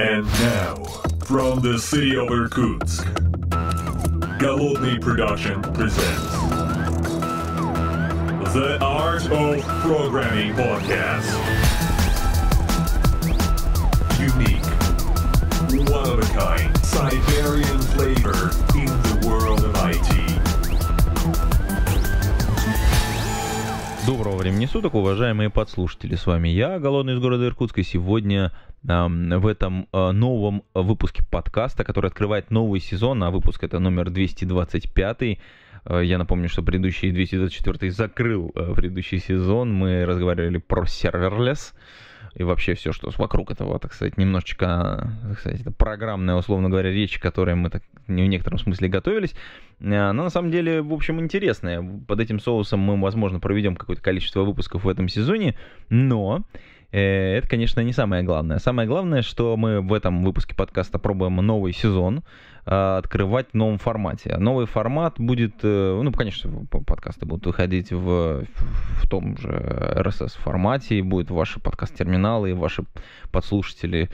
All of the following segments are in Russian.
And now, from the city of Irkutsk, Galutny Production presents The Art of Programming Podcast. Unique, one of a kind, Siberian flavor in the world of IT. Доброго времени суток, уважаемые подслушатели. С вами я, Голодный из города Иркутска. Сегодня в этом э, новом э, выпуске подкаста, который открывает новый сезон, а выпуск это номер 225. Э, я напомню, что предыдущий 224 закрыл предыдущий сезон. Мы разговаривали про серверлес и вообще все, что вокруг этого, так сказать, немножечко, так сказать, это программная, условно говоря, речь, к которой мы так в некотором смысле готовились. Но на самом деле, в общем, интересная. Под этим соусом мы, возможно, проведем какое-то количество выпусков в этом сезоне, но Э, это, конечно, не самое главное. Самое главное, что мы в этом выпуске подкаста пробуем новый сезон а, открывать в новом формате. Новый формат будет, э, ну, конечно, подкасты будут выходить в, в том же RSS-формате, и будут ваши подкаст-терминалы, и ваши подслушатели,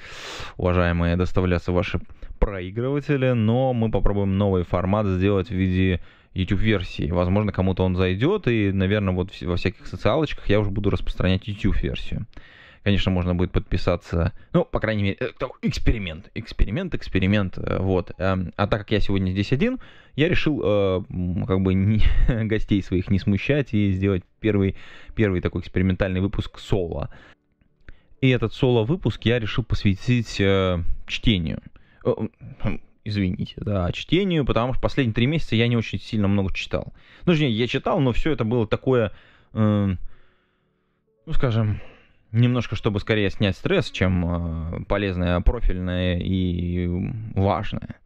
уважаемые, доставляться ваши проигрыватели, но мы попробуем новый формат сделать в виде YouTube-версии. Возможно, кому-то он зайдет, и, наверное, вот во всяких социалочках я уже буду распространять YouTube-версию. Конечно, можно будет подписаться, ну, по крайней мере, э, эксперимент, эксперимент, эксперимент, э, вот. Эм, а так как я сегодня здесь один, я решил э, как бы не, гостей своих не смущать и сделать первый, первый такой экспериментальный выпуск соло. И этот соло-выпуск я решил посвятить чтению хм, извините, да, чтению, потому что последние три месяца я не очень сильно много читал. Ну, точнее, я читал, но все это было такое, э, ну, скажем, немножко, чтобы скорее снять стресс, чем э, полезное, профильное и важное.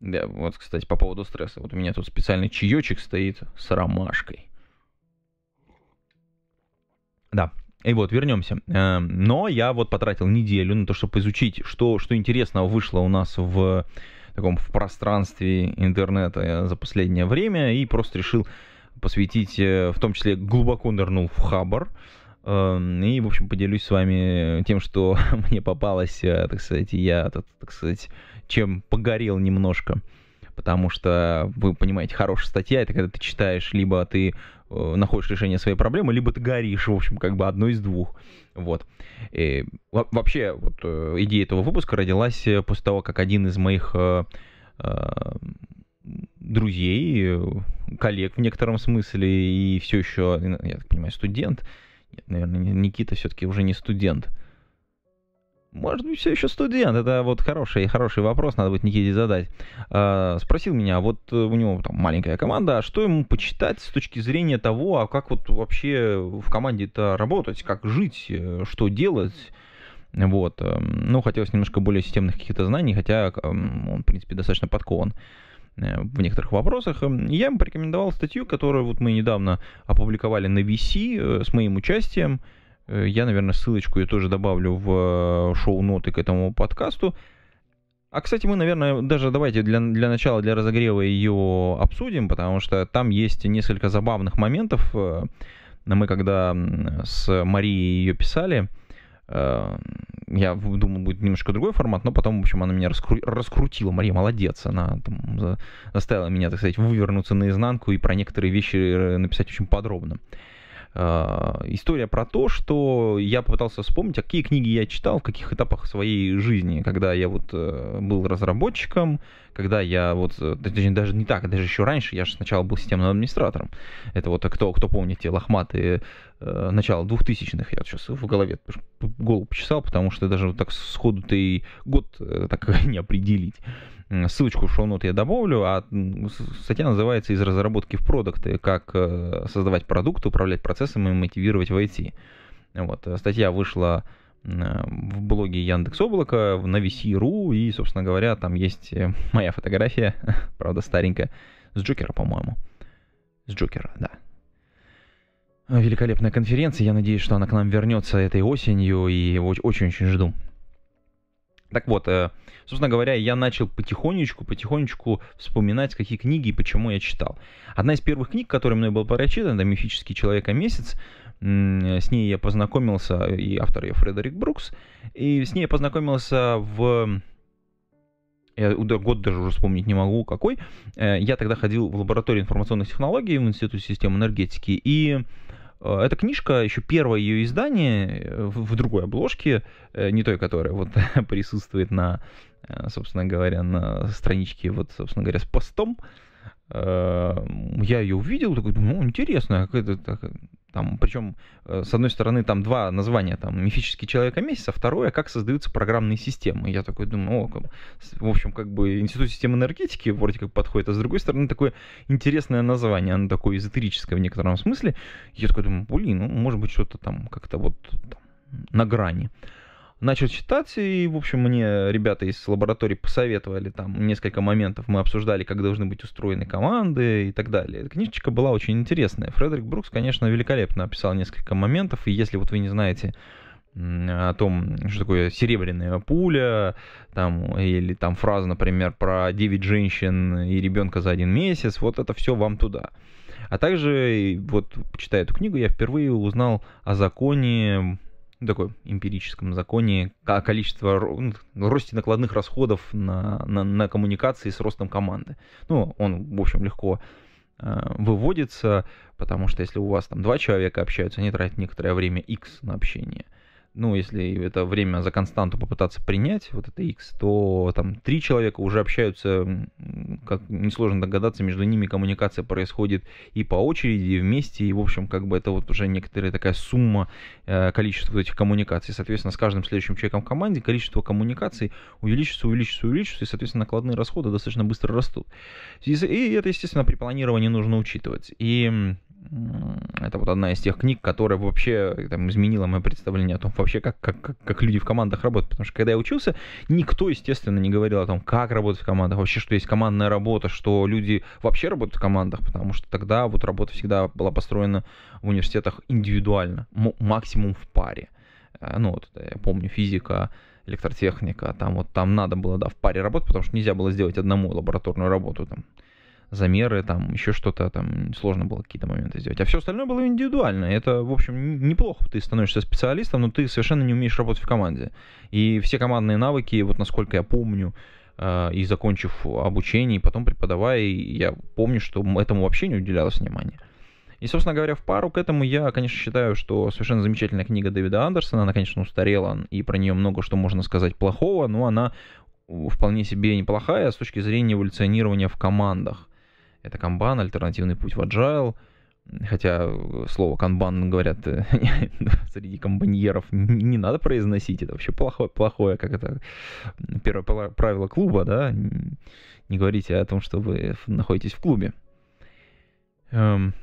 Да, вот, кстати, по поводу стресса. Вот у меня тут специальный чаечек стоит с ромашкой. Да, и вот, вернемся. Э, но я вот потратил неделю на то, чтобы изучить, что, что интересного вышло у нас в таком в пространстве интернета за последнее время, и просто решил посвятить, э, в том числе глубоко нырнул в Хабар, Эм, и, в общем, поделюсь с вами э, тем, что мне попалось, э, так сказать, я, так сказать, чем погорел немножко. Потому что, вы понимаете, хорошая статья, это когда ты читаешь, либо ты э, находишь решение своей проблемы, либо ты горишь, в общем, как бы одно из двух. Вот. И вообще, вот, идея этого выпуска родилась после того, как один из моих друзей, коллег в некотором смысле, и все еще, я так понимаю, студент, нет, наверное, Никита все-таки уже не студент. Может быть, все еще студент. Это вот хороший, хороший вопрос, надо будет Никите задать. А, спросил меня, вот у него там маленькая команда, а что ему почитать с точки зрения того, а как вот вообще в команде-то работать, как жить, э, что делать? Вот. Эм, ну, хотелось немножко более системных каких-то знаний, хотя он, в принципе, достаточно подкован. Э, в некоторых вопросах, эм, я им порекомендовал статью, которую вот мы недавно опубликовали на VC э, с моим участием. Э, я, наверное, ссылочку я тоже добавлю в шоу-ноты к этому подкасту. А, кстати, мы, наверное, даже давайте для, для начала, для разогрева ее обсудим, потому что там есть несколько забавных моментов. Мы когда с Марией ее писали, я думал, будет немножко другой формат, но потом, в общем, она меня раскру... раскрутила. Мария молодец, она там заставила меня, так сказать, вывернуться наизнанку и про некоторые вещи э, написать очень подробно. Э, история про то, что я попытался вспомнить, а какие книги я читал, в каких этапах своей жизни, когда я вот э, был разработчиком, когда я вот, э, точнее, даже не так, даже еще раньше, я же сначала был системным администратором. Это вот а кто, кто помнит те лохматые э, начало 2000-х, я вот сейчас в голове голову почесал, потому что даже вот так сходу ты год так не определить. Ссылочку в шоу-нот я добавлю, а статья называется «Из разработки в продукты. Как э, создавать продукт, управлять процессом и мотивировать в Вот. Э, статья вышла э, в блоге Яндекс Облака, на VC.ru, и, собственно говоря, там есть моя фотография, правда старенькая, с Джокера, по-моему. С Джокера, да. Великолепная конференция, я надеюсь, что она к нам вернется этой осенью, и очень-очень жду. Так вот, э, собственно говоря, я начал потихонечку, потихонечку вспоминать, какие книги и почему я читал. Одна из первых книг, которая мной была прочитана, это «Мифический человек о месяц». Э, с ней я познакомился, э, и автор ее Фредерик Брукс, и с ней я познакомился в я год даже уже вспомнить не могу, какой. Я тогда ходил в лабораторию информационных технологий в Институте систем энергетики, и Э, эта книжка, еще первое ее издание э, в другой обложке, э, не той, которая вот присутствует на, собственно говоря, на страничке, вот, собственно говоря, с постом, Эм, я ее увидел, такой, ну, интересно, а как это так, там, причем, э, с одной стороны, там два названия, там, «Мифический человек месяц», а второе, как создаются программные системы. Я такой думаю, о, в общем, как бы Институт системы энергетики вроде как подходит, а с другой стороны, такое интересное название, оно такое эзотерическое в некотором смысле. Я такой думаю, блин, ну, может быть, что-то там как-то вот там, на грани. Uh, начал читать, и, в общем, мне ребята из лаборатории посоветовали там несколько моментов. Мы обсуждали, как должны быть устроены команды и так далее. Книжечка была очень интересная. Фредерик Брукс, конечно, великолепно описал несколько моментов, и если вот вы не знаете о том, что такое серебряная пуля, там, или там фраза, например, про 9 женщин и ребенка за один месяц, вот это все вам туда. А также, вот, читая эту книгу, я впервые узнал о законе ну, такой эмпирическом законе количество ну, росте накладных расходов на, на, на коммуникации с ростом команды. Ну, он, в общем, легко э, выводится, потому что если у вас там два человека общаются, они тратят некоторое время X на общение ну, если это время за константу попытаться принять, вот это x, то там три человека уже общаются, как несложно догадаться, между ними коммуникация происходит и по очереди, и вместе, и, в общем, как бы это вот уже некоторая такая сумма э, количество вот этих коммуникаций. Соответственно, с каждым следующим человеком в команде количество коммуникаций увеличится, увеличится, увеличится, и, соответственно, накладные расходы достаточно быстро растут. И это, естественно, при планировании нужно учитывать. И это вот одна из тех книг, которая вообще э, там, изменила мое представление о том, вообще как, как, как, как люди в командах работают. Потому что когда я учился, никто, естественно, не говорил о том, как работать в командах, вообще, что есть командная работа, что люди вообще работают в командах, потому что тогда вот работа всегда была построена в университетах индивидуально, максимум в паре. Э, ну вот, э, я помню, физика, электротехника, там вот там надо было, да, в паре работать, потому что нельзя было сделать одному лабораторную работу, там, замеры, там еще что-то, там сложно было какие-то моменты сделать. А все остальное было индивидуально. Это, в общем, неплохо. Ты становишься специалистом, но ты совершенно не умеешь работать в команде. И все командные навыки, вот насколько я помню, э, и закончив обучение, и потом преподавая, я помню, что этому вообще не уделялось внимания. И, собственно говоря, в пару к этому я, конечно, считаю, что совершенно замечательная книга Дэвида Андерсона, она, конечно, устарела, и про нее много что можно сказать плохого, но она вполне себе неплохая с точки зрения эволюционирования в командах. Это канбан, альтернативный путь в agile. Хотя э, слово канбан, говорят, э, среди комбаньеров не надо произносить. Это вообще плохое, плохое как это первое правило клуба, да? Не говорите о том, что вы находитесь в клубе. Эм,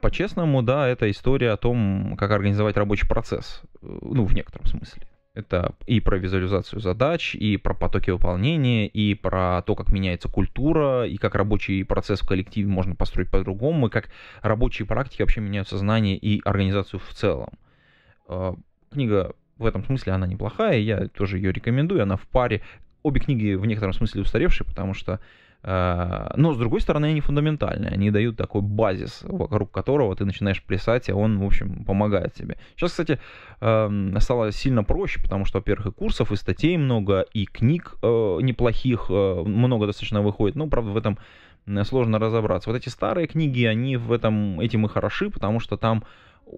по-честному, да, это история о том, как организовать рабочий процесс. Э, ну, в некотором смысле. Это и про визуализацию задач, и про потоки выполнения, и про то, как меняется культура, и как рабочий процесс в коллективе можно построить по-другому, и как рабочие практики вообще меняют сознание и организацию в целом. Э, книга в этом смысле она неплохая, я тоже ее рекомендую, она в паре. Обе книги в некотором смысле устаревшие, потому что а, но, с другой стороны, они фундаментальные. Они дают такой базис, вокруг которого ты начинаешь плясать, и он, в общем, помогает тебе. Сейчас, кстати, эм, стало сильно проще, потому что, во-первых, и курсов, и статей много, и книг э, неплохих э, много достаточно выходит. Но ну, правда, в этом сложно разобраться. Вот эти старые книги, они в этом, этим и хороши, потому что там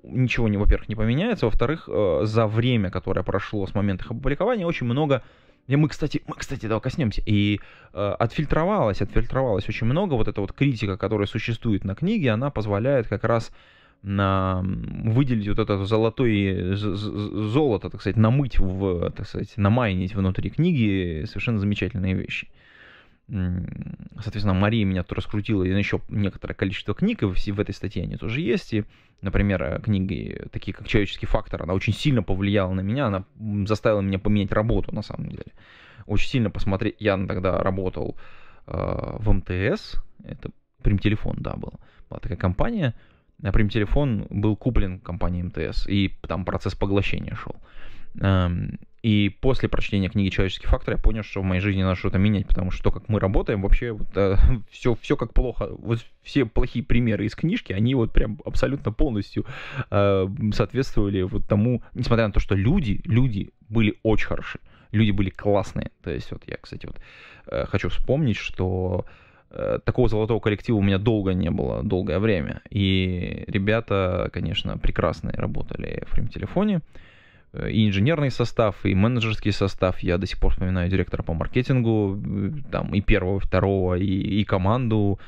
ничего, не, во-первых, не поменяется, во-вторых, э, за время, которое прошло с момента их опубликования, очень много и мы, кстати, мы, кстати, этого коснемся. И э, отфильтровалось, отфильтровалось очень много. Вот эта вот критика, которая существует на книге, она позволяет как раз на, выделить вот это золотое золото, так сказать, намыть в, так сказать, намайнить внутри книги совершенно замечательные вещи. Э, соответственно, Мария меня тут раскрутила и еще некоторое количество книг, и в этой статье они тоже есть. И, например, э, книги, такие как «Человеческий фактор», она очень сильно повлияла на меня, она заставила меня поменять работу, на самом деле. Очень сильно посмотреть. Я тогда работал э, в МТС, это Примтелефон, да, был. Была такая компания, а Примтелефон был куплен компанией МТС, и там процесс поглощения шел. Эм, и после прочтения книги «Человеческий фактор» я понял, что в моей жизни надо что-то менять, потому что то, как мы работаем, вообще вот, э, все, все как плохо. Вот все плохие примеры из книжки, они вот прям абсолютно полностью э, соответствовали вот тому, несмотря на то, что люди, люди были очень хороши, люди были классные. То есть вот я, кстати, вот э, хочу вспомнить, что э, такого золотого коллектива у меня долго не было, долгое время. И ребята, конечно, прекрасные работали в фрим-телефоне. телефоне Э, и инженерный состав, и менеджерский состав. Я до сих пор вспоминаю директора по маркетингу, э, там и первого, второго, и, и команду.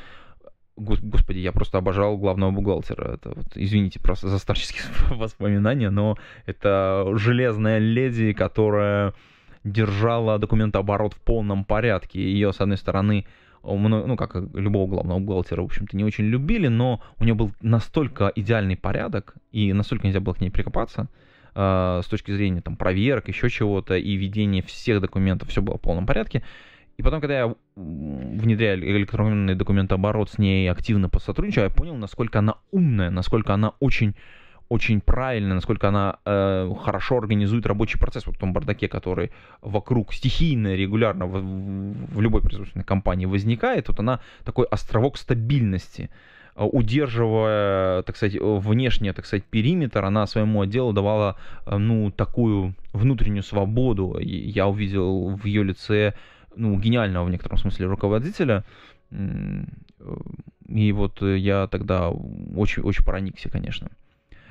Господи, я просто обожал главного бухгалтера. Это вот, извините просто за старческие воспоминания, но это железная леди, которая держала документооборот в полном порядке. Ее, с одной стороны, ну, как любого главного бухгалтера, в общем-то, не очень любили, но у нее был настолько идеальный порядок, и настолько нельзя было к ней прикопаться, а, с точки зрения там проверок, еще чего-то, и ведения всех документов, все было в полном порядке. И потом, когда я внедряя электронный документооборот с ней активно посотрудничал, я понял, насколько она умная, насколько она очень очень правильная насколько она э, хорошо организует рабочий процесс вот в том бардаке, который вокруг стихийно, регулярно в, в любой производственной компании возникает, вот она такой островок стабильности. Э, удерживая, так сказать, внешний, так сказать, периметр, она своему отделу давала, э, ну, такую внутреннюю свободу. Я увидел в ее лице, ну, гениального в некотором смысле руководителя. И вот я тогда очень-очень проникся, конечно.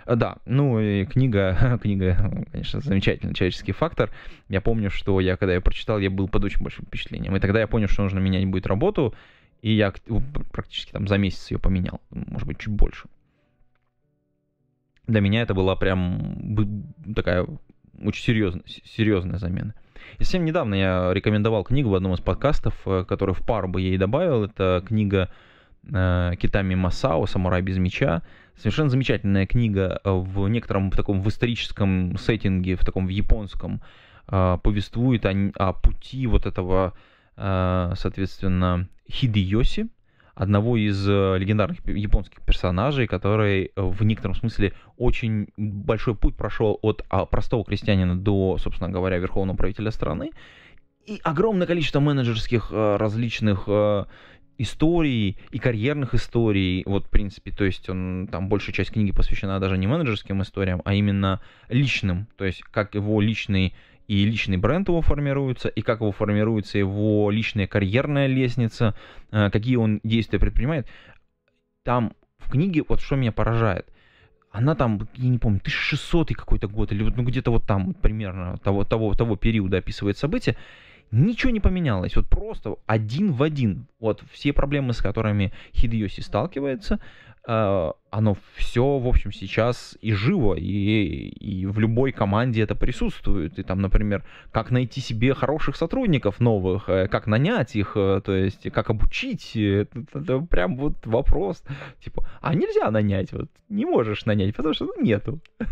Э, да, ну и книга, книга, конечно, замечательный человеческий фактор. Я помню, что я, когда я прочитал, я был под очень большим впечатлением. И тогда я понял, что нужно менять будет работу. И я практически там за месяц ее поменял, ну, может быть, чуть больше. Для меня это была прям такая очень серьезная, серьезная замена. И совсем недавно я рекомендовал книгу в одном из подкастов, э, которую в пару бы ей добавил. Это книга э, Китами Масао «Самурай без меча». Совершенно замечательная книга э, в некотором в таком в историческом сеттинге, в таком в японском, повествует о, о пути вот этого, соответственно, Хидеоси, одного из э, легендарных японских персонажей, который э, в некотором смысле очень большой путь прошел от а, простого крестьянина до, собственно говоря, верховного правителя страны. И огромное количество менеджерских э, различных историй и карьерных историй, вот, в принципе, то есть он, там большая часть книги посвящена даже не менеджерским историям, а именно личным, то есть как его личный и личный бренд его формируется, и как его формируется его личная карьерная лестница, э, какие он действия предпринимает. Там в книге, вот что меня поражает, она там, я не помню, 1600 какой-то год, или ну, где-то вот там примерно того, того, того периода описывает события, ничего не поменялось. Вот просто один в один. Вот все проблемы, с которыми Хидеоси сталкивается, э, оно все, в общем, сейчас и живо, и, и в любой команде это присутствует. И там, например, как найти себе хороших сотрудников новых, э, как нанять их, э, то есть как обучить, э, это, это прям вот вопрос, типа, а нельзя нанять, вот, не можешь нанять, потому что, ну, нету.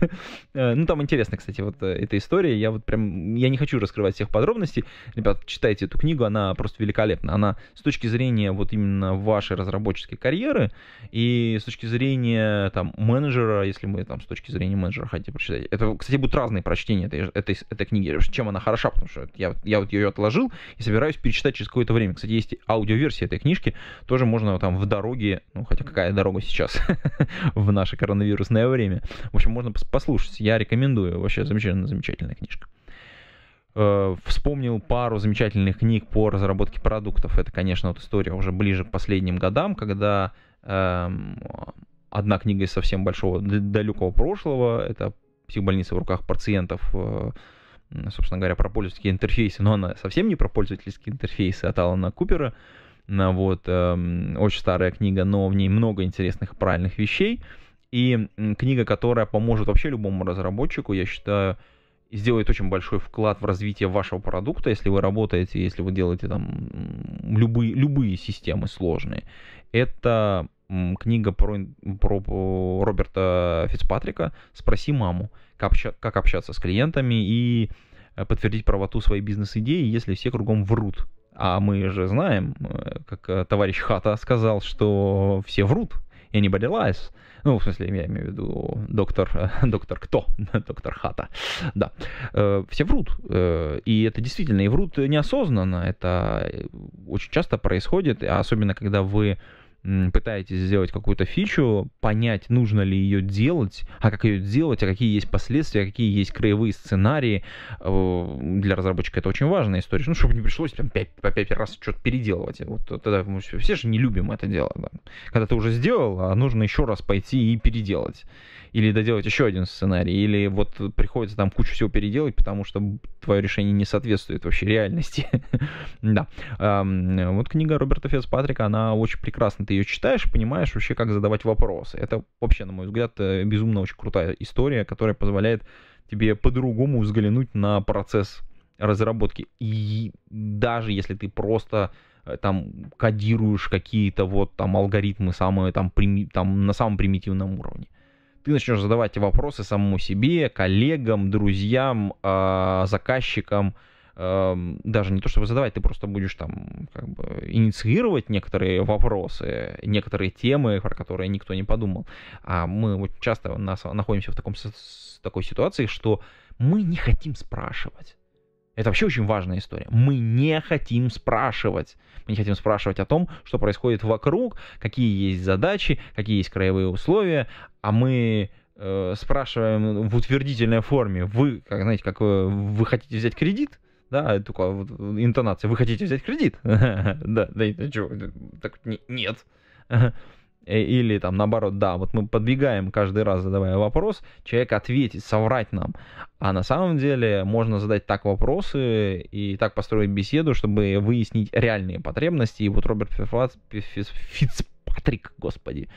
Ну, там интересно, кстати, вот эта история, я вот прям, я не хочу раскрывать всех подробностей, ребят, читайте эту книгу, она просто великолепна, она с точки зрения вот именно вашей разработческой карьеры и с точки зрения прочтение там, менеджера, если мы там с точки зрения менеджера хотим прочитать. Это, кстати, будут разные прочтения этой, этой, этой книги. Чем она хороша, потому что я, я вот ее отложил и собираюсь перечитать через какое-то время. Кстати, есть аудиоверсия этой книжки, тоже можно там в дороге, ну хотя какая дорога сейчас в наше коронавирусное время. В общем, можно послушать. Я рекомендую. Вообще замечательная, замечательная книжка э, вспомнил пару замечательных книг по разработке продуктов. Это, конечно, вот история уже ближе к последним годам, когда эм, одна книга из совсем большого, далекого прошлого, это «Психбольница в руках пациентов», э, собственно говоря, про пользовательские интерфейсы, но она совсем не про пользовательские интерфейсы от Алана Купера, вот, э, очень старая книга, но в ней много интересных и правильных вещей, и книга, которая поможет вообще любому разработчику, я считаю, сделает очень большой вклад в развитие вашего продукта, если вы работаете, если вы делаете там любые, любые системы сложные. Это книга про, про э, Роберта Фицпатрика «Спроси маму», как, обща, как общаться с клиентами и э, подтвердить правоту своей бизнес-идеи, если все кругом врут. А мы же знаем, э, как товарищ Хата сказал, что все врут, anybody lies. Ну, в смысле, я имею в виду доктор, доктор кто? доктор Хата. Да. Все врут. И это действительно, и врут неосознанно. Это очень часто происходит, особенно когда вы пытаетесь сделать какую-то фичу, понять, нужно ли ее делать, а как ее делать, а какие есть последствия, какие есть краевые сценарии. Э, для разработчика это очень важная история. Ну, чтобы не пришлось прям 5, по пять раз что-то переделывать. Вот э, тогда мы все, все же не любим это дело. Да. Когда ты уже сделал, а нужно еще раз пойти и переделать или доделать еще один сценарий, или вот приходится там кучу всего переделать, потому что твое решение не соответствует вообще реальности. да. Вот книга Роберта Фес Патрика, она очень прекрасна. Ты ее читаешь, понимаешь вообще, как задавать вопросы. Это вообще, на мой взгляд, э, безумно очень крутая история, которая позволяет тебе по-другому взглянуть на процесс разработки. И даже если ты просто э, там кодируешь какие-то вот там алгоритмы самые там, прими, там на самом примитивном уровне ты начнешь задавать вопросы самому себе, коллегам, друзьям, а, заказчикам, эм, даже не то чтобы задавать, ты просто будешь там как бы инициировать некоторые вопросы, некоторые темы, про которые никто не подумал. А мы вот часто нас находимся в таком, такой ситуации, что мы не хотим спрашивать. Это вообще очень важная история. Мы не хотим спрашивать. Мы не хотим спрашивать о том, что происходит вокруг, какие есть задачи, какие есть краевые условия, а мы э, спрашиваем в утвердительной форме, вы, как, знаете, как вы, э, вы хотите взять кредит, да, только вот, интонация, вы хотите взять кредит? Да, да, чего? Так нет. Э, или там наоборот, да, вот мы подбегаем каждый раз, задавая вопрос, человек ответить, соврать нам. А на самом деле можно задать так вопросы и так построить беседу, чтобы выяснить реальные потребности. И вот Роберт Фицпатрик, господи,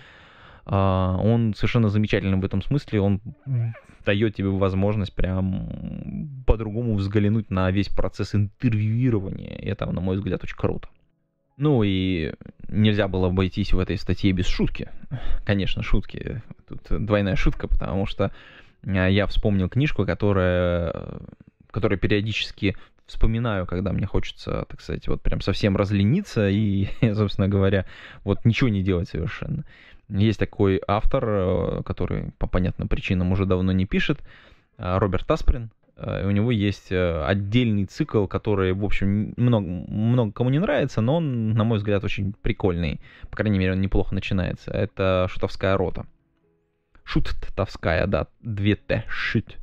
а, он совершенно замечательный в этом смысле, он дает тебе возможность прям по-другому взглянуть на весь процесс интервьюирования. И это, на мой взгляд, очень круто. Ну и нельзя было обойтись в этой статье без шутки. Конечно, шутки. Тут двойная шутка, потому что э, я вспомнил книжку, которая, которая периодически вспоминаю, когда мне хочется, так сказать, вот прям совсем разлениться и, собственно говоря, вот ничего не делать совершенно. Есть такой автор, э, который по понятным причинам уже давно не пишет, э, Роберт Асприн, Э, у него есть э, отдельный цикл, который, в общем, много, много кому не нравится, но он, на мой взгляд, очень прикольный. По крайней мере, он неплохо начинается. Это шутовская рота. Шут-тавская, да, две т шут.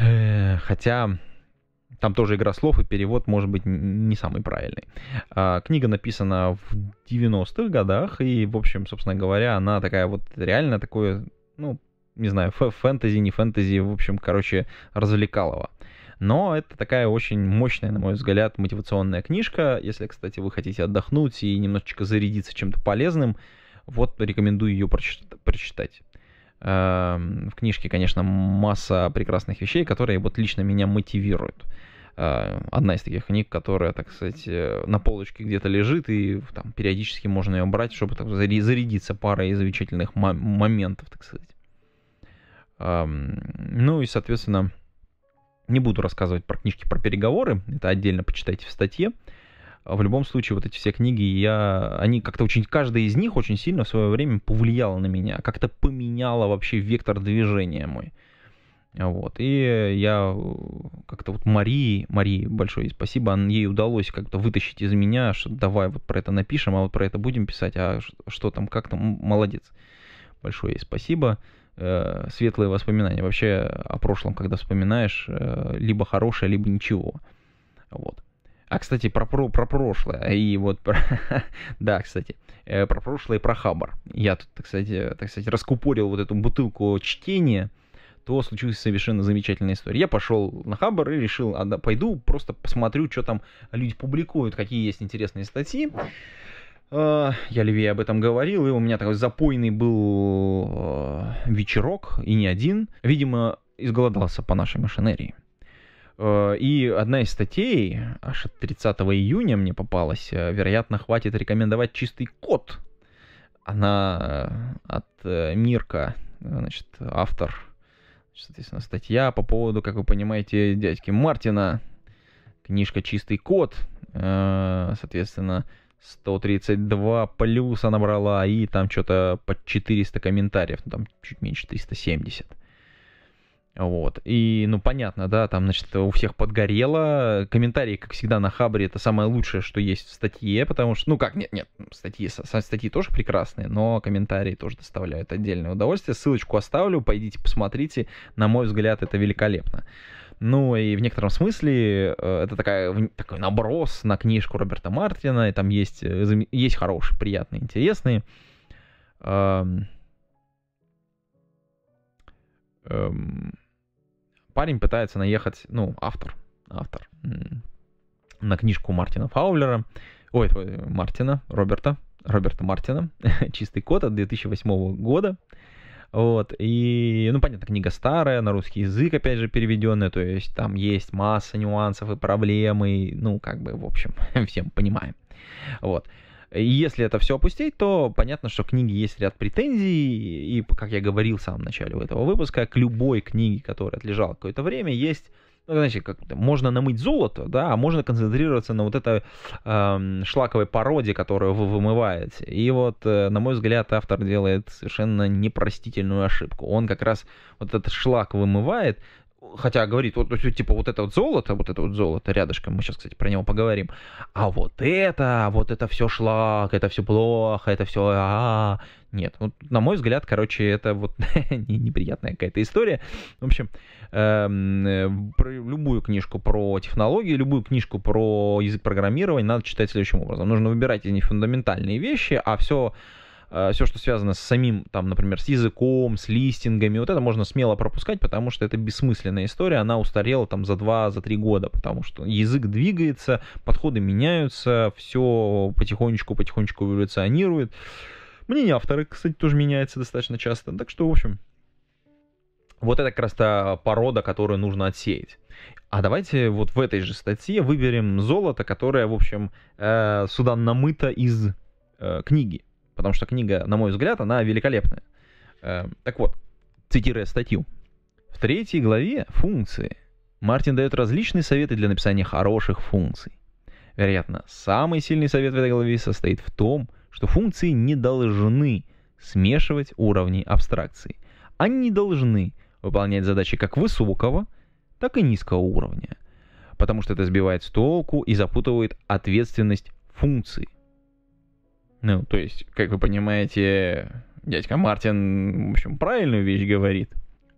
Э, хотя там тоже игра слов, и перевод может быть не самый правильный. А, книга написана в 90-х годах, и, в общем, собственно говоря, она такая вот реально такое, ну, не знаю, фэнтези, не фэнтези, в общем, короче, развлекалово. Но это такая очень мощная, на мой взгляд, мотивационная книжка. Если, кстати, вы хотите отдохнуть и немножечко зарядиться чем-то полезным, вот рекомендую ее прочитать. Эм, в книжке, конечно, масса прекрасных вещей, которые вот лично меня мотивируют. Э, одна из таких книг, которая, так сказать, э, на полочке где-то лежит, и там периодически можно ее брать, чтобы так, зарядиться парой замечательных моментов, так сказать. Ну и, соответственно, не буду рассказывать про книжки про переговоры, это отдельно почитайте в статье. В любом случае, вот эти все книги, я, они как-то очень, каждая из них очень сильно в свое время повлияла на меня, как-то поменяла вообще вектор движения мой. Вот. И я как-то вот Марии, Марии большое спасибо, ей удалось как-то вытащить из меня, что давай вот про это напишем, а вот про это будем писать, а что там, как там, молодец. Большое спасибо. спасибо э, светлые воспоминания вообще о прошлом, когда вспоминаешь, э, либо хорошее, либо ничего. Вот. А, кстати, про, про, про прошлое, и вот, про, да, кстати, э, про прошлое и про хабар. Я тут, так кстати, э, так сказать, раскупорил вот эту бутылку чтения, то случилась совершенно замечательная история. Я пошел на Хабар и решил, а, да, пойду просто посмотрю, что там люди публикуют, какие есть интересные статьи. А, я левее об этом говорил, и у меня такой запойный был а, вечерок, и не один. Видимо, изголодался по нашей машинерии. А, и одна из статей, аж от 30 июня мне попалась, вероятно, хватит рекомендовать чистый код. Она от э, Мирка, значит, автор, соответственно, статья по поводу, как вы понимаете, дядьки Мартина, книжка «Чистый код», соответственно, 132 плюса набрала, и там что-то под 400 комментариев, ну, там чуть меньше 370. Вот. И, ну, понятно, да, там, значит, у всех подгорело. Комментарии, как всегда, на Хабре это самое лучшее, что есть в статье, потому что, ну, как, нет, нет, статьи, статьи тоже прекрасные, но комментарии тоже доставляют отдельное удовольствие. Ссылочку оставлю, пойдите посмотрите. На мой взгляд, это великолепно. Ну и в некотором смысле э, это такая, такой наброс на книжку Роберта Мартина, и там есть, э, есть хорошие, приятные, интересные. Эм, парень пытается наехать, ну, автор, автор, на книжку Мартина Фаулера, ой, Мартина, Роберта, Роберта Мартина, «Чистый код» от 2008 года. Вот, и, ну, понятно, книга старая, на русский язык, опять же, переведенная, то есть там есть масса нюансов и проблем, и, ну, как бы, в общем, всем понимаем. Вот. Если это все опустить, то понятно, что к книге есть ряд претензий, и, как я говорил в самом начале этого выпуска, к любой книге, которая отлежала какое-то время, есть ну, знаете, как можно намыть золото, да, а можно концентрироваться на вот этой э, шлаковой породе, которую вы вымываете. И вот, э, на мой взгляд, автор делает совершенно непростительную ошибку. Он как раз вот этот шлак вымывает, хотя говорит, вот, типа, вот это вот золото, вот это вот золото рядышком, мы сейчас, кстати, про него поговорим, а вот это, вот это все шлак, это все плохо, это все, а, -а, -а. нет, вот, на мой взгляд, короче, это вот неприятная какая-то история, в общем, эм, про любую книжку про технологии, любую книжку про язык программирования надо читать следующим образом, нужно выбирать из них фундаментальные вещи, а все Э, все, что связано с самим, там, например, с языком, с листингами, вот это можно смело пропускать, потому что это бессмысленная история, она устарела там за 2-3 за года, потому что язык двигается, подходы меняются, все потихонечку-потихонечку эволюционирует. Мнение автора, кстати, тоже меняется достаточно часто. Так что, в общем, вот это как раз та порода, которую нужно отсеять. А давайте вот в этой же статье выберем золото, которое, в общем, э, сюда намыто из э, книги потому что книга, на мой взгляд, она великолепная. Эм, так вот, цитируя статью. В третьей главе «Функции» Мартин дает различные советы для написания хороших функций. Вероятно, самый сильный совет в этой главе состоит в том, что функции не должны смешивать уровни абстракции. Они должны выполнять задачи как высокого, так и низкого уровня, потому что это сбивает с толку и запутывает ответственность функции. Ну, то есть, как вы понимаете, дядька Мартин, в общем, правильную вещь говорит.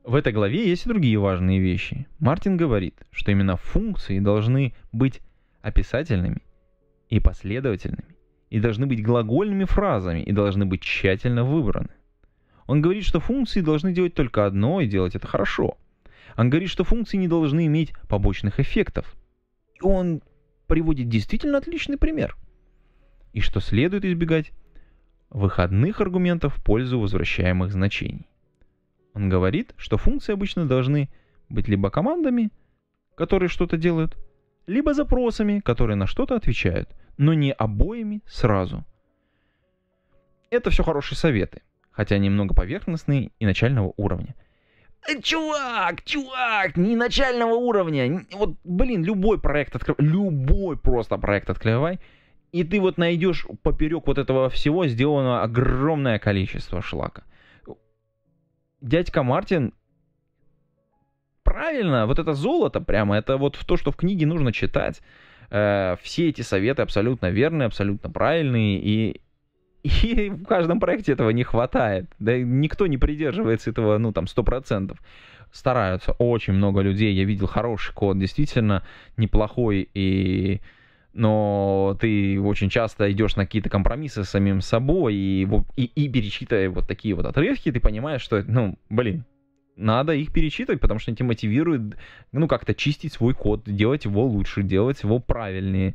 В этой главе есть и другие важные вещи. Мартин говорит, что именно функции должны быть описательными и последовательными, и должны быть глагольными фразами, и должны быть тщательно выбраны. Он говорит, что функции должны делать только одно и делать это хорошо. Он говорит, что функции не должны иметь побочных эффектов. И он приводит действительно отличный пример – и что следует избегать выходных аргументов в пользу возвращаемых значений. Он говорит, что функции обычно должны быть либо командами, которые что-то делают, либо запросами, которые на что-то отвечают, но не обоими сразу. Это все хорошие советы, хотя немного поверхностные и начального уровня. Э, чувак, чувак, не начального уровня. Вот, блин, любой проект открывай, любой просто проект открывай – и ты вот найдешь поперек вот этого всего сделано огромное количество шлака. Дядька Мартин правильно, вот это золото прямо, это вот то, что в книге нужно читать. Э, все эти советы абсолютно верные, абсолютно правильные, и, и в каждом проекте этого не хватает. Да никто не придерживается этого, ну, там, 100%. Стараются очень много людей. Я видел хороший код, действительно неплохой и но ты очень часто идешь на какие-то компромиссы с самим собой, и, и, и перечитывая вот такие вот отрывки, ты понимаешь, что, ну, блин, надо их перечитывать, потому что они тебя мотивируют, ну, как-то чистить свой код, делать его лучше, делать его правильнее.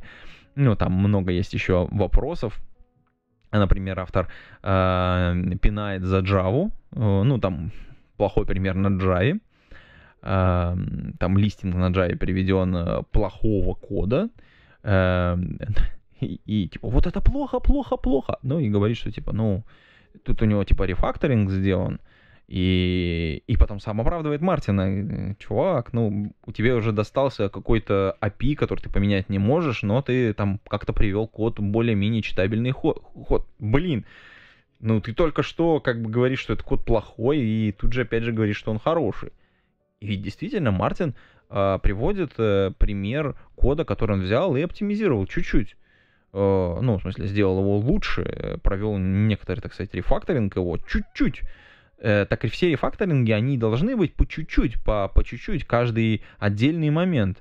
Ну, там много есть еще вопросов. Например, автор э, пинает за Java, э, ну, там плохой пример на Java, э, там листинг на Java приведен э, плохого кода, Эм, и, типа, вот это плохо, плохо, плохо. Ну и говорит, что типа, ну, тут у него типа рефакторинг сделан. И, и потом сам оправдывает Мартина. Чувак, ну, у тебя уже достался какой-то API, который ты поменять не можешь, но ты там как-то привел код более-менее читабельный ход, ход. Блин, ну ты только что как бы говоришь, что этот код плохой, и тут же опять же говоришь, что он хороший. И действительно, Мартин а, приводит э, пример кода, который он взял и оптимизировал чуть-чуть э, ну, в смысле, сделал его лучше, э, провел некоторые, так сказать, рефакторинг его чуть-чуть. Так и все рефакторинги, они должны быть по чуть-чуть, по, по чуть-чуть, каждый отдельный момент.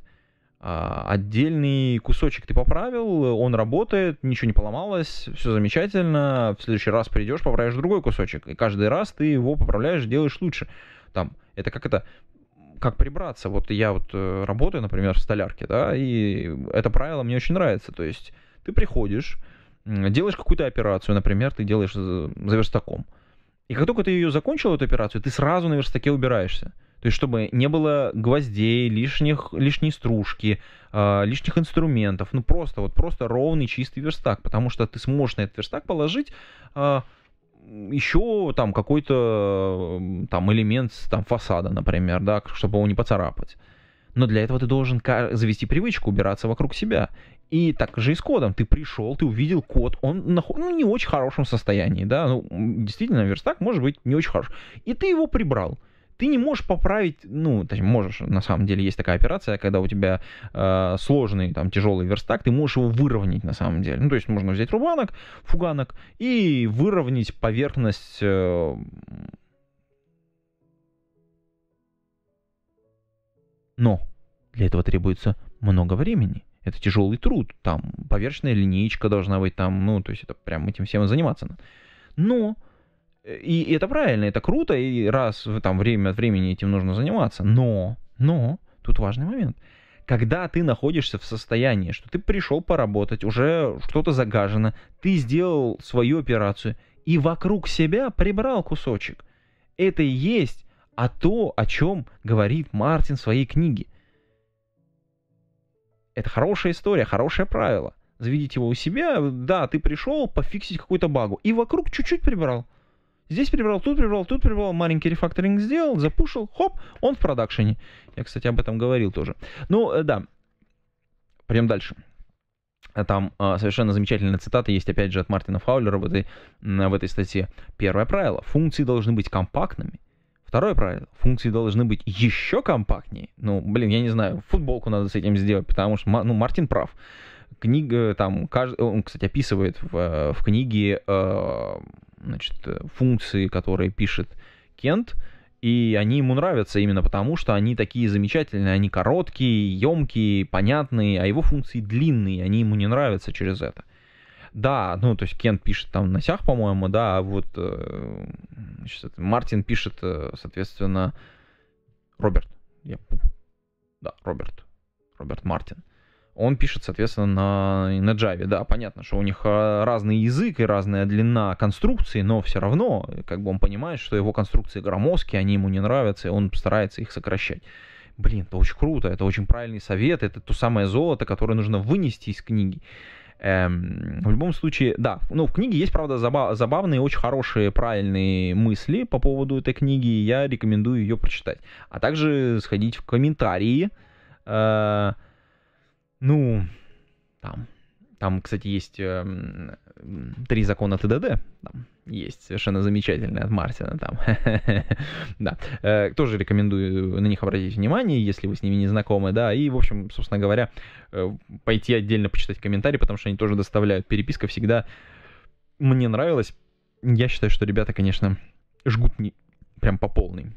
А, отдельный кусочек ты поправил, он работает, ничего не поломалось, все замечательно. В следующий раз придешь, поправишь другой кусочек. И каждый раз ты его поправляешь, делаешь лучше. Там, это как это, как прибраться. Вот я вот э, работаю, например, в столярке, да, и это правило мне очень нравится. То есть ты приходишь, делаешь какую-то операцию, например, ты делаешь за, верстаком. И как только ты ее закончил, эту операцию, ты сразу на верстаке убираешься. То есть, чтобы не было гвоздей, лишних, лишней стружки, э, лишних инструментов. Ну, просто, вот просто ровный, чистый верстак. Потому что ты сможешь на этот верстак положить э, еще там какой-то там элемент там фасада, например, да, чтобы его не поцарапать. Но для этого ты должен завести привычку убираться вокруг себя. И так же и с кодом. Ты пришел, ты увидел код, он наход... ну, не очень хорошем состоянии, да, ну, действительно, верстак может быть не очень хорош. И ты его прибрал ты не можешь поправить, ну, точнее, можешь, на самом деле, есть такая операция, когда у тебя э, сложный, там, тяжелый верстак, ты можешь его выровнять, на самом деле. Ну, то есть можно взять рубанок, фуганок и выровнять поверхность... Э, Но для этого требуется много времени это тяжелый труд, там поверхностная линейка должна быть там, ну, то есть это прям этим всем заниматься надо. Но Э, и, это правильно, это круто, и раз там время от времени этим нужно заниматься. Но, но, тут важный момент. Когда ты находишься в состоянии, что ты пришел поработать, уже что-то загажено, ты сделал свою операцию и вокруг себя прибрал кусочек. Это и есть а то, о чем говорит Мартин в своей книге. Это хорошая история, хорошее правило. Заведите его у себя, да, ты пришел пофиксить какую-то багу, и вокруг чуть-чуть прибрал. Здесь прибрал, тут прибрал, тут прибрал, маленький рефакторинг сделал, запушил, хоп, он в продакшене. Я, кстати, об этом говорил тоже. Ну, э, да, прям дальше. Там э, совершенно замечательная цитата есть, опять же, от Мартина Фаулера в этой, в этой статье. Первое правило. Функции должны быть компактными. Второе правило. Функции должны быть еще компактнее. Ну, блин, я не знаю, футболку надо с этим сделать, потому что, ну, Мартин прав. Книга там, кажд... он, кстати, описывает в, э, в книге значит, э, функции, которые пишет Кент, и они ему нравятся именно потому, что они такие замечательные, они короткие, емкие, понятные, а его функции длинные, они ему не нравятся через это. Да, ну, то есть Кент пишет там на сях, по-моему, да, а вот значит, э, Мартин пишет, э, соответственно, Роберт. Я... Да, Роберт. Роберт Мартин. Э, он пишет, соответственно, на, на Java. Да, понятно, что у них а, разный язык и разная длина конструкции, но все равно, как бы он понимает, что его конструкции громоздкие, они ему не нравятся, и он старается их сокращать. Блин, это очень круто, это очень правильный совет, это то самое золото, которое нужно вынести из книги. Эм, в любом случае, да, ну в книге есть, правда, забав, забавные, очень хорошие, правильные мысли по поводу этой книги, я рекомендую ее прочитать. А также сходить в комментарии, э, ну, там, там, кстати, есть э, три закона ТДД. Там есть совершенно замечательные от Мартина там. да. Э, тоже рекомендую на них обратить внимание, если вы с ними не знакомы, да. И, в общем, собственно говоря, э, пойти отдельно почитать комментарии, потому что они тоже доставляют. Переписка всегда мне нравилась. Я считаю, что ребята, конечно, жгут не... прям по полной.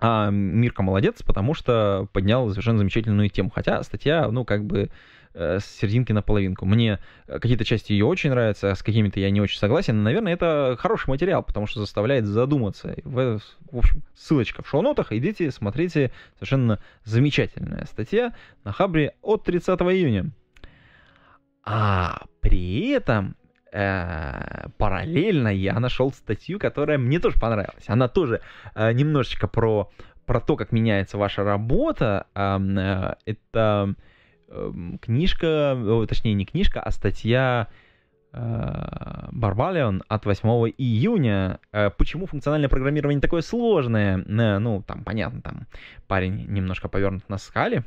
А Мирка молодец, потому что поднял совершенно замечательную тему. Хотя статья, ну, как бы э, с серединки на половинку. Мне э, какие-то части ее очень нравятся, а с какими-то я не очень согласен. Но, наверное, это хороший материал, потому что заставляет задуматься. в общем, ссылочка в шоу-нотах. Идите, смотрите. Совершенно замечательная статья на Хабре от 30 июня. А при этом Э, параллельно я нашел статью, которая мне тоже понравилась. Она тоже э, немножечко про, про то, как меняется ваша работа. Эм, э, это эм, книжка, точнее не книжка, а статья Барбалион от 8 июня. Почему функциональное программирование такое сложное? Ну, там, понятно, там парень немножко повернут на скале.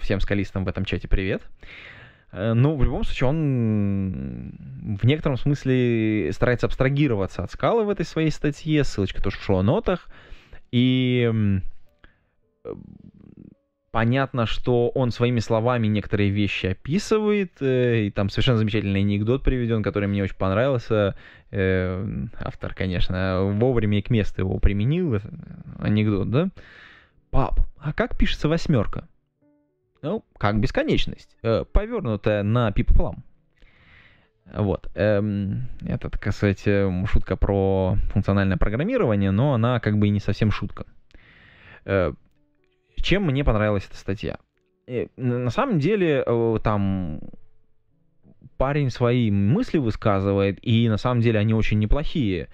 Всем скалистам в этом чате привет. Привет. Э, ну, в любом случае, он в некотором смысле старается абстрагироваться от скалы в этой своей статье, ссылочка тоже в шоу-нотах. И э, понятно, что он своими словами некоторые вещи описывает, э, и там совершенно замечательный анекдот приведен, который мне очень понравился. автор, конечно, вовремя и к месту его применил, анекдот, да? Пап, а как пишется восьмерка? ну, как бесконечность, э, повернутая на пипополам. Вот. Эм, это, кстати, эм, шутка про функциональное программирование, но она как бы и не совсем шутка. Э, чем мне понравилась эта статья? Э, на самом деле, э, там парень свои мысли высказывает, и на самом деле они очень неплохие.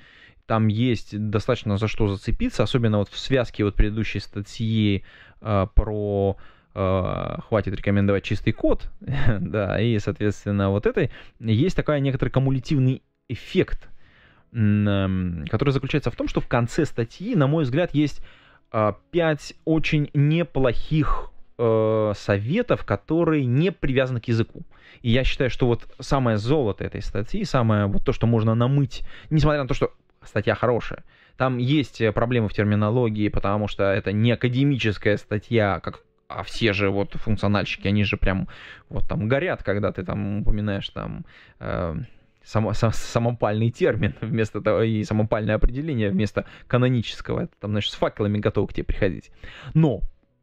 Там есть достаточно за что зацепиться, особенно вот в связке вот предыдущей статьи э, про Э, хватит рекомендовать чистый код, да, и, соответственно, вот этой, есть такой некоторый кумулятивный эффект, эм, который заключается в том, что в конце статьи, на мой взгляд, есть э, 5 очень неплохих э, советов, которые не привязаны к языку. И я считаю, что вот самое золото этой статьи, самое вот то, что можно намыть, несмотря на то, что статья хорошая, там есть э, проблемы в терминологии, потому что это не академическая статья, как а все же вот функциональщики, они же прям вот там горят, когда ты там упоминаешь там э, само, сам, самопальный термин вместо того и самопальное определение вместо канонического. Это там, значит, с факелами готовы к тебе приходить. Но,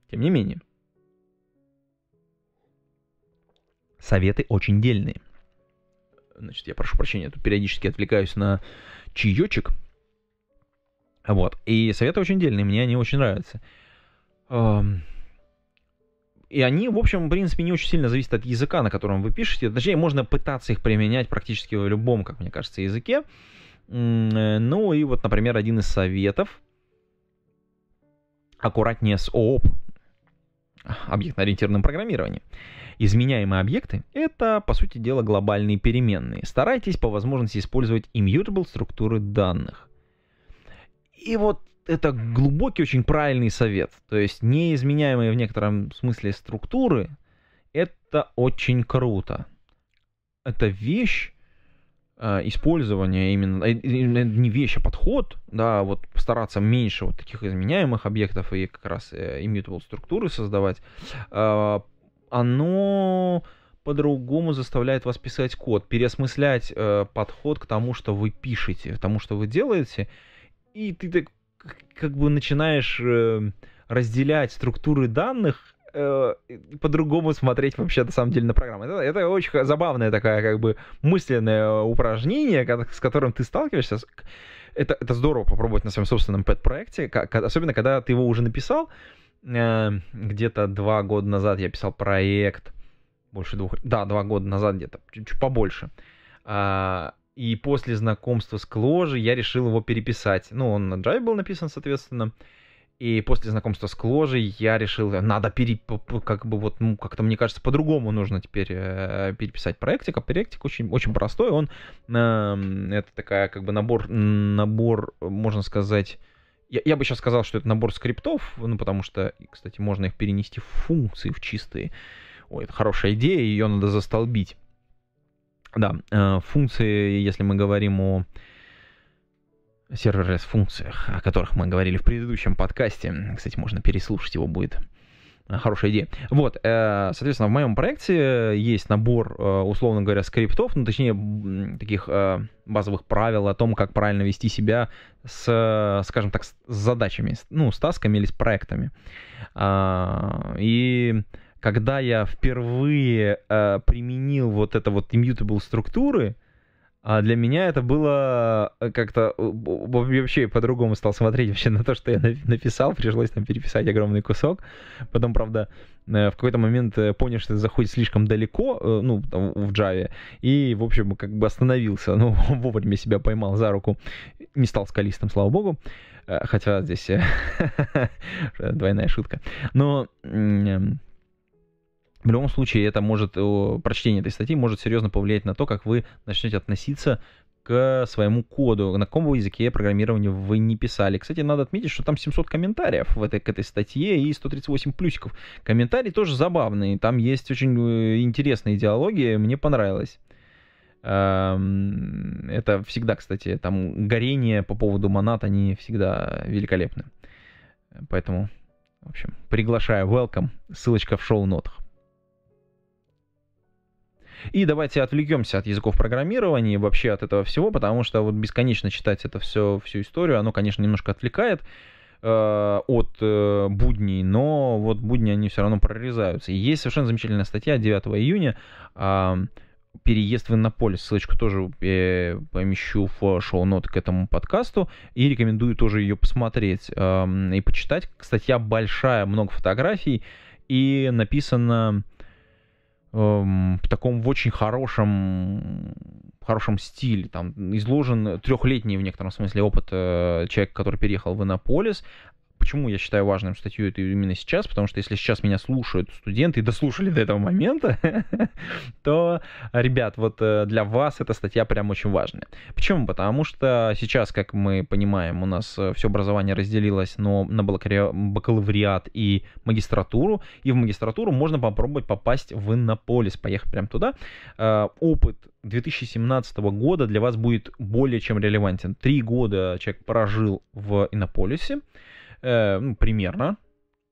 тем не менее, советы очень дельные. Значит, я прошу прощения, я тут периодически отвлекаюсь на чаечек. Вот. И советы очень дельные, мне они очень нравятся. Эм, и они, в общем, в принципе, не очень сильно зависят от языка, на котором вы пишете. Точнее, можно пытаться их применять практически в любом, как мне кажется, языке. Э, ну и вот, например, один из советов. Аккуратнее с ООП, объектно-ориентированном программировании. Изменяемые объекты — это, по сути дела, глобальные переменные. Старайтесь по возможности использовать immutable структуры данных. И вот это глубокий, очень правильный совет. То есть неизменяемые в некотором смысле структуры – это очень круто. Это вещь, э, использования именно, э, э, не вещь, а подход, да, вот стараться меньше вот таких изменяемых объектов и как раз immutable структуры создавать, оно по-другому заставляет вас писать код, переосмыслять подход к тому, что вы пишете, к тому, что вы делаете, и ты так как бы начинаешь эм, разделять структуры данных, э, по-другому смотреть вообще на самом деле на программу. Это, это очень забавное такое как бы мысленное упражнение, с которым ты сталкиваешься. Это, это здорово попробовать на своем собственном пэт-проекте, особенно когда ты его уже написал. Э, где-то два года назад я писал проект, больше двух, да, два года назад где-то, чуть-чуть побольше. А, и после знакомства с Кложи я решил его переписать. Ну, он на Java был написан, соответственно. И после знакомства с Кложей я решил, надо пере... как бы вот, ну, как-то мне кажется, по-другому нужно теперь э, переписать проектик. А проектик очень, очень простой, он, э, это такая как бы набор, набор, можно сказать, я, я бы сейчас сказал, что это набор скриптов, ну, потому что, кстати, можно их перенести в функции, в чистые. Ой, это хорошая идея, ее надо застолбить. Да, э, функции, если мы говорим о серверных функциях, о которых мы говорили в предыдущем подкасте, кстати, можно переслушать его будет э, хорошая идея. Вот, э, соответственно, в моем проекте есть набор, условно говоря, скриптов, ну, точнее, таких базовых правил о том, как правильно вести себя с, скажем так, с задачами, ну, с тасками или с проектами. А, и когда я впервые э, применил вот это вот immutable структуры, а для меня это было э, как-то... Э, вообще по-другому стал смотреть вообще на то, что я написал. Пришлось там переписать огромный кусок. Потом, правда, э, в какой-то момент понял, что это заходит слишком далеко, ну, там, в Java. И, в общем, как бы остановился. Ну, вовремя себя поймал за руку. Не стал скалистом, слава богу. Хотя здесь двойная шутка. Но в любом случае, это может, прочтение этой статьи может серьезно повлиять на то, как вы начнете относиться к своему коду, на каком языке программирования вы не писали. Кстати, надо отметить, что там 700 комментариев в этой, к этой статье и 138 плюсиков. Комментарии тоже забавные, там есть очень э, интересные диалоги, мне понравилось. Эм, это всегда, кстати, там горение по поводу монат, они всегда великолепны. Поэтому, в общем, приглашаю, welcome, ссылочка в шоу-нотах. И давайте отвлекемся от языков программирования и вообще от этого всего, потому что вот бесконечно читать это все, всю историю, оно, конечно, немножко отвлекает э, от э, будней, но вот будни они все равно прорезаются. И есть совершенно замечательная статья 9 июня а, переезд в Иннополис. Ссылочку тоже э, помещу в шоу-нот к этому подкасту. И рекомендую тоже ее посмотреть и почитать. Статья большая, много фотографий. И написано Эм, в таком в очень хорошем хорошем стиле. Там изложен трехлетний в некотором смысле опыт э, человека, который переехал в Иннополис, почему я считаю важным статью это именно сейчас, потому что если сейчас меня слушают студенты и дослушали до этого момента, то, ребят, вот э, для вас эта статья прям очень важная. Почему? Потому что сейчас, как мы понимаем, у нас э, все образование разделилось но на бакалавриат и магистратуру, и в магистратуру можно попробовать попасть в Иннополис, поехать прям туда. Э, опыт 2017 года для вас будет более чем релевантен. Три года человек прожил в Иннополисе, Э, ну, примерно,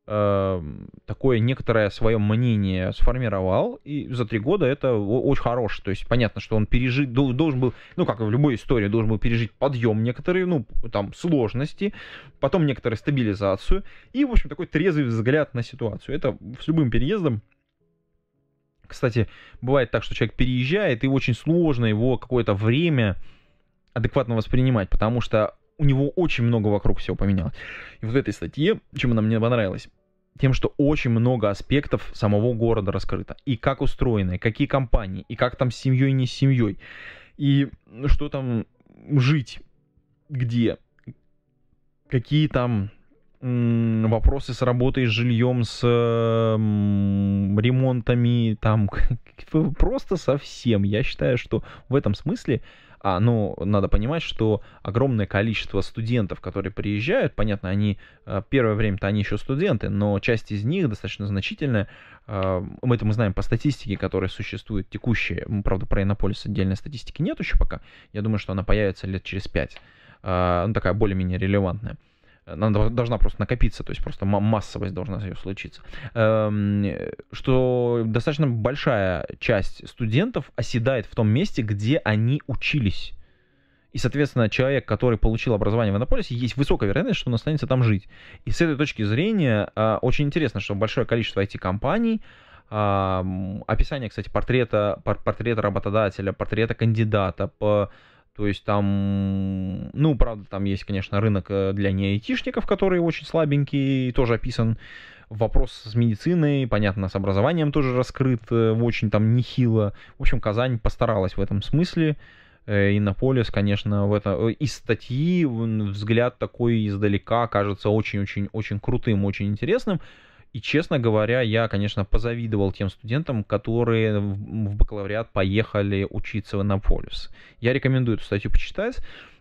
эм, такое некоторое свое мнение сформировал, и за три года это очень хорош. То есть понятно, что он пережить должен был, ну как и в любой истории, должен был пережить подъем некоторые, ну там сложности, потом некоторую стабилизацию, и в общем такой трезвый взгляд на ситуацию. Это с любым переездом кстати, бывает так, что человек переезжает, и очень сложно его какое-то время адекватно воспринимать, потому что у него очень много вокруг всего поменялось. И вот в этой статье, чем она мне понравилась, тем, что очень много аспектов самого города раскрыто. И как устроены, какие компании, и как там с семьей, не с семьей. И что там жить, где, какие там вопросы с работой, с жильем, с ремонтами, там просто совсем. Я считаю, что в этом смысле а, ну, надо понимать, что огромное количество студентов, которые приезжают, понятно, они а, первое время-то они еще студенты, но часть из них достаточно значительная. А, мы это мы знаем по статистике, которая существует текущая. Правда, про Иннополис отдельной статистики нет еще пока. Я думаю, что она появится лет через пять. А, ну, такая более-менее релевантная она должна просто накопиться, то есть просто массовость должна ее случиться, эм, что достаточно большая часть студентов оседает в том месте, где они учились. И, соответственно, человек, который получил образование в Иннополисе, есть высокая вероятность, что он останется там жить. И с этой точки зрения э, очень интересно, что большое количество IT-компаний, описание, кстати, портрета, портрета работодателя, портрета кандидата, по то есть там, ну, правда, там есть, конечно, рынок э, для неайтишников, который очень слабенький, тоже описан вопрос с медициной, понятно, с образованием тоже раскрыт э, очень там нехило. В общем, Казань постаралась в этом смысле. Э, и на конечно, в это из статьи взгляд такой издалека кажется очень-очень-очень крутым, очень интересным. И, честно говоря, я, конечно, позавидовал тем студентам, которые в бакалавриат поехали учиться на полюс. Я рекомендую эту статью почитать.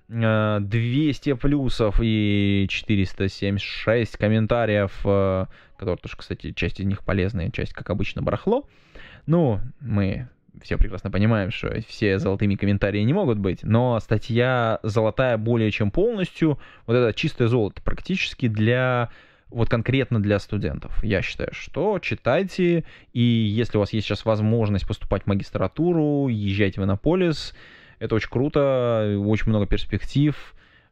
200 э, плюсов и 476 комментариев, э, которые тоже, кстати, часть из них полезная, часть, как обычно, барахло. Ну, мы все прекрасно понимаем, что все золотыми комментарии не могут быть, но статья золотая более чем полностью. Вот это чистое золото практически для вот конкретно для студентов, я считаю, что читайте, и если у вас есть сейчас возможность поступать в магистратуру, езжайте в Иннополис, это очень круто, очень много перспектив,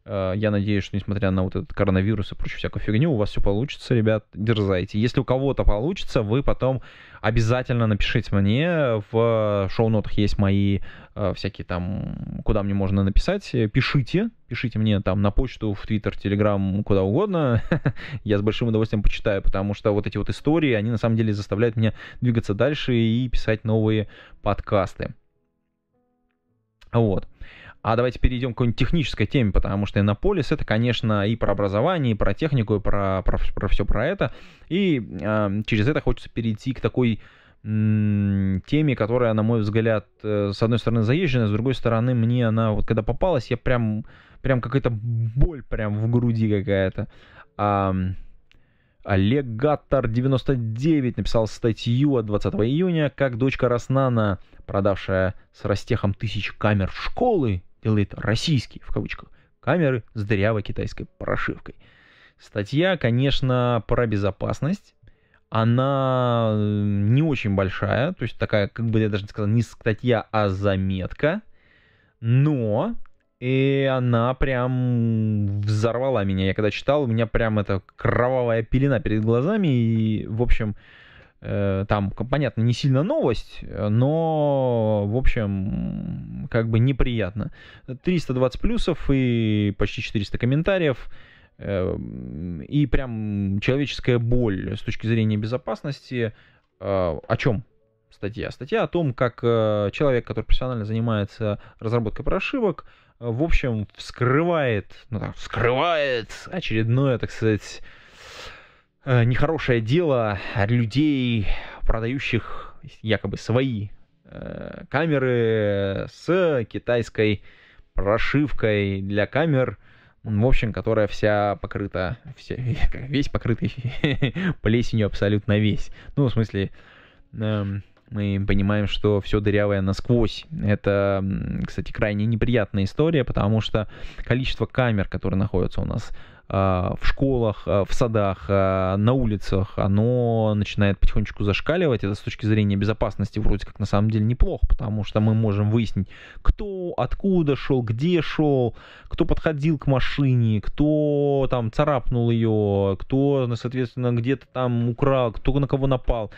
Э, я надеюсь, что несмотря на вот этот коронавирус и прочую всякую фигню, у вас все получится, ребят, дерзайте. Если у кого-то получится, вы потом обязательно напишите мне. В шоу-нотах есть мои э, всякие там, куда мне можно написать. Пишите, пишите мне там на почту, в Твиттер, Телеграм, куда угодно. Я с большим удовольствием почитаю, потому что вот эти вот истории, они на самом деле заставляют меня двигаться дальше и писать новые подкасты. Вот. А давайте перейдем к какой-нибудь технической теме, потому что Иннополис это, конечно, и про образование, и про технику, и про, про, про все про это. И э, через это хочется перейти к такой теме, которая, на мой взгляд, э, с одной стороны заезжена, с другой стороны, мне она, вот когда попалась, я прям, прям какая-то боль прям в груди какая-то. А, Олегатор 99 написал статью от 20 июня, как дочка Роснана, продавшая с растехом тысяч камер школы, делает российские, в кавычках, камеры с дырявой китайской прошивкой. Статья, конечно, про безопасность. Она э, не очень большая, то есть такая, как бы я даже не сказал, не статья, а заметка. Но и она прям взорвала меня. Я когда читал, у меня прям эта кровавая пелена перед глазами. И, в общем, Э, там, понятно, не сильно новость, э, но, в общем, как бы неприятно. 320 плюсов и почти 400 комментариев. Эм, и прям человеческая боль с точки зрения безопасности. Э, о чем статья? Статья о том, как человек, который профессионально занимается разработкой прошивок, в общем, вскрывает, ну так, вскрывает очередное, так сказать, Э, нехорошее дело людей, продающих якобы свои э, камеры с китайской прошивкой для камер, в общем, которая вся покрыта, вся, весь покрытый плесенью абсолютно весь. Ну, в смысле, э, мы понимаем, что все дырявое насквозь. Это, кстати, крайне неприятная история, потому что количество камер, которые находятся у нас Э, в школах, э, в садах, э, на улицах, оно начинает потихонечку зашкаливать. Это с точки зрения безопасности вроде как на самом деле неплохо, потому что мы можем выяснить, кто откуда шел, где шел, кто подходил к машине, кто там царапнул ее, кто, соответственно, где-то там украл, кто на кого напал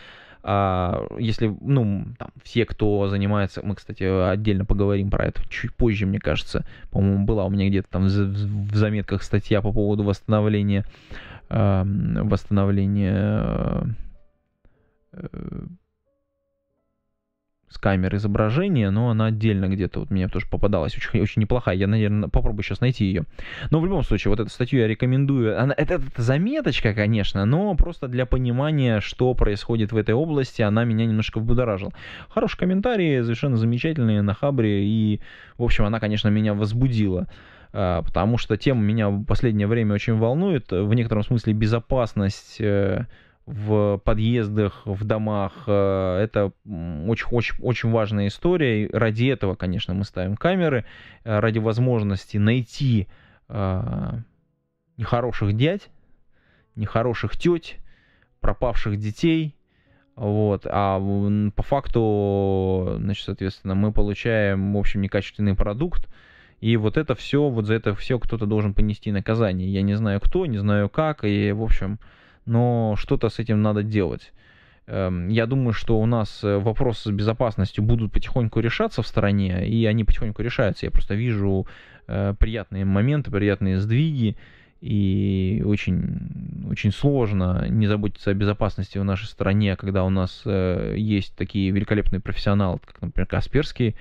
а если, ну, там, все, кто занимается, мы, кстати, отдельно поговорим про это чуть позже, мне кажется, по-моему, была у меня где-то там в заметках статья по поводу восстановления, восстановления э, с камер изображения, но она отдельно где-то вот мне тоже попадалась, очень, очень неплохая, я, наверное, попробую сейчас найти ее. Но в любом случае, вот эту статью я рекомендую, она, это, это заметочка, конечно, но просто для понимания, что происходит в этой области, она меня немножко взбудоражила. Хорошие комментарии, совершенно замечательные на Хабре, и, в общем, она, конечно, меня возбудила а, потому что тема меня в последнее время очень волнует. В некотором смысле безопасность э, в подъездах, в домах. Э, это очень-очень очень важная история. И ради этого, конечно, мы ставим камеры, э, ради возможности найти э, нехороших дядь, нехороших теть, пропавших детей. Вот, а по факту, значит, соответственно, мы получаем, в общем, некачественный продукт, и вот это все, вот за это все кто-то должен понести наказание. Я не знаю кто, не знаю как, и, в общем, но что-то с этим надо делать. Эм, я думаю, что у нас э, вопросы с безопасностью будут потихоньку решаться в стране, и они потихоньку решаются. Я просто вижу э, приятные моменты, приятные сдвиги, и очень, очень сложно не заботиться о безопасности в нашей стране, когда у нас э, есть такие великолепные профессионалы, как, например, Касперский,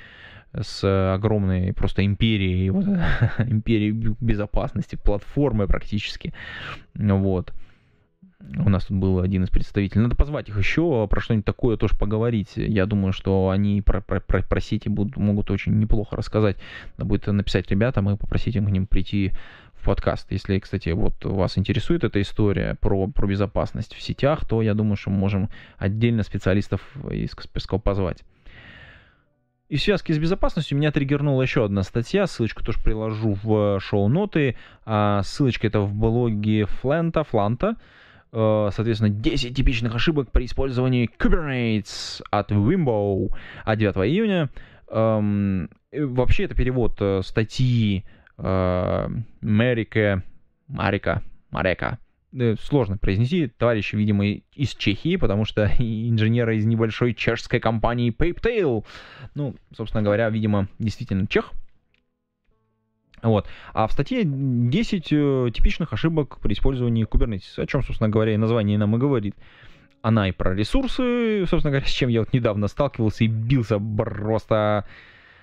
с огромной просто империей, вот, империей безопасности, платформой практически. Вот. У нас тут был один из представителей. Надо позвать их еще, а про что-нибудь такое тоже поговорить. Я думаю, что они про, про, про, про сети будут, могут очень неплохо рассказать. Надо будет написать ребятам и попросить им к ним прийти в подкаст. Если, кстати, вот вас интересует эта история про, про безопасность в сетях, то я думаю, что мы можем отдельно специалистов из Касперского позвать. И в связке с безопасностью меня триггернула еще одна статья, ссылочку тоже приложу в шоу-ноты. А ссылочка это в блоге Флента, Фланта. Фланта Э, соответственно, 10 типичных ошибок при использовании Kubernetes от Wimbo а от 9 июня. Эм, вообще, это перевод э, статьи э, Мерика, Марика, Марека, сложно произнести, товарищи, видимо, из Чехии, потому что инженеры из небольшой чешской компании PapeTail, ну, собственно говоря, видимо, действительно чех, вот. А в статье 10 э, типичных ошибок при использовании Kubernetes, о чем, собственно говоря, и название нам и говорит. Она и про ресурсы, собственно говоря, с чем я вот недавно сталкивался и бился просто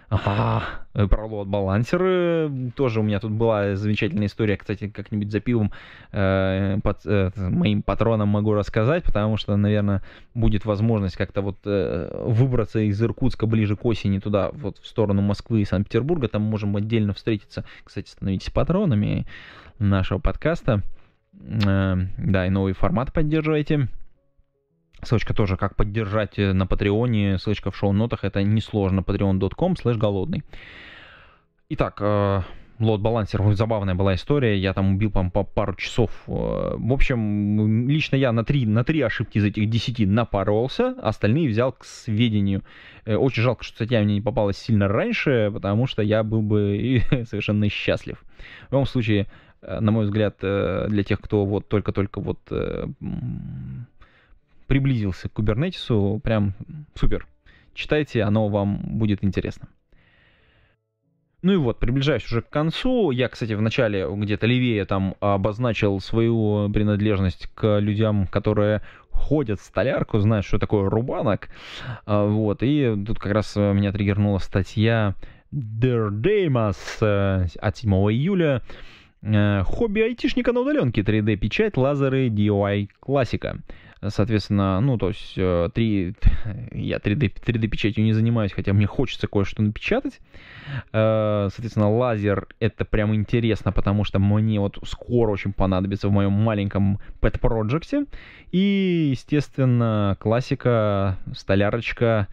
Ага, э, пролот балансеры. Тоже у меня тут была замечательная история, кстати, как-нибудь за пивом э, под, э, моим патроном могу рассказать, потому что, наверное, будет возможность как-то вот выбраться из Иркутска ближе к осени туда, вот в сторону Москвы и Санкт-Петербурга. Там можем отдельно встретиться. Кстати, становитесь патронами нашего подкаста. да, и новый формат поддерживайте. Ссылочка тоже, как поддержать э, на Патреоне, ссылочка в шоу-нотах, это несложно, patreon.com слэш голодный. Итак, лот э, балансер, забавная была история, я там убил, по пару часов. Э, в общем, лично я на три, на три ошибки из этих десяти напоролся, остальные взял к сведению. Очень жалко, что статья мне не попалась сильно раньше, потому что я был бы совершенно счастлив. В любом случае, на мой взгляд, для тех, кто вот только-только вот приблизился к кубернетису, прям супер. Читайте, оно вам будет интересно. Ну и вот, приближаюсь уже к концу. Я, кстати, в начале где-то левее там обозначил свою принадлежность к людям, которые ходят в столярку, знают, что такое рубанок. А, вот, и тут как раз меня триггернула статья Дердеймас э, от 7 июля. Э, хобби айтишника на удаленке, 3D-печать, лазеры, DIY, классика соответственно, ну, то есть 3, э, я 3D, 3D-печатью не занимаюсь, хотя мне хочется кое-что напечатать. Э, соответственно, лазер — это прям интересно, потому что мне вот скоро очень понадобится в моем маленьком pet проекте И, естественно, классика, столярочка,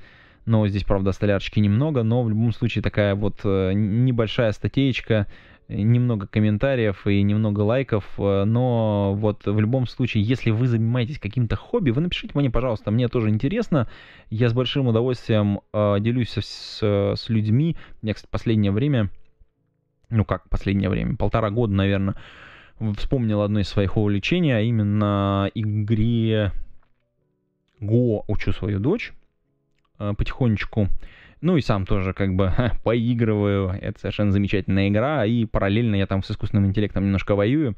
но ну, здесь, правда, столярочки немного, но в любом случае такая вот э, небольшая статеечка немного комментариев и немного лайков, э, но вот в любом случае, если вы занимаетесь каким-то хобби, вы напишите мне, пожалуйста, мне тоже интересно, я с большим удовольствием э, делюсь с, с людьми, я, кстати, последнее время, ну как последнее время, полтора года, наверное, вспомнил одно из своих увлечений, а именно игре Го учу свою дочь э, потихонечку. Ну и сам тоже как бы поигрываю. Это совершенно замечательная игра. И параллельно я там с искусственным интеллектом немножко воюю.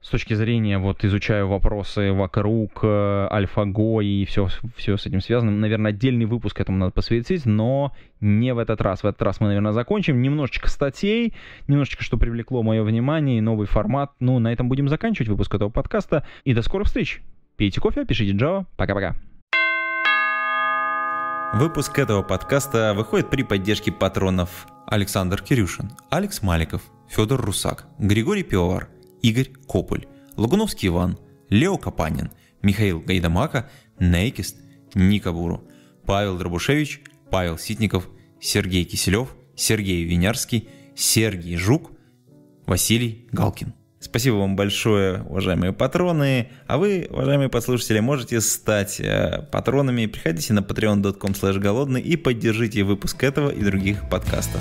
С точки зрения, вот, изучаю вопросы вокруг AlphaGo э, и все, все с этим связано. Наверное, отдельный выпуск этому надо посвятить, но не в этот раз. В этот раз мы, наверное, закончим. Немножечко статей, немножечко, что привлекло мое внимание, новый формат. Ну, на этом будем заканчивать выпуск этого подкаста. И до скорых встреч! Пейте кофе, пишите Java. Пока-пока. Выпуск этого подкаста выходит при поддержке патронов Александр Кирюшин, Алекс Маликов, Федор Русак, Григорий Пивовар, Игорь Кополь, Лагуновский Иван, Лео Капанин, Михаил Гайдамака, Нейкист, Никабуру, Павел Дробушевич, Павел Ситников, Сергей Киселев, Сергей Винярский, Сергей Жук, Василий Галкин. Спасибо вам большое, уважаемые патроны. А вы, уважаемые послушатели, можете стать э, патронами. Приходите на patreon.com/голодный и поддержите выпуск этого и других подкастов.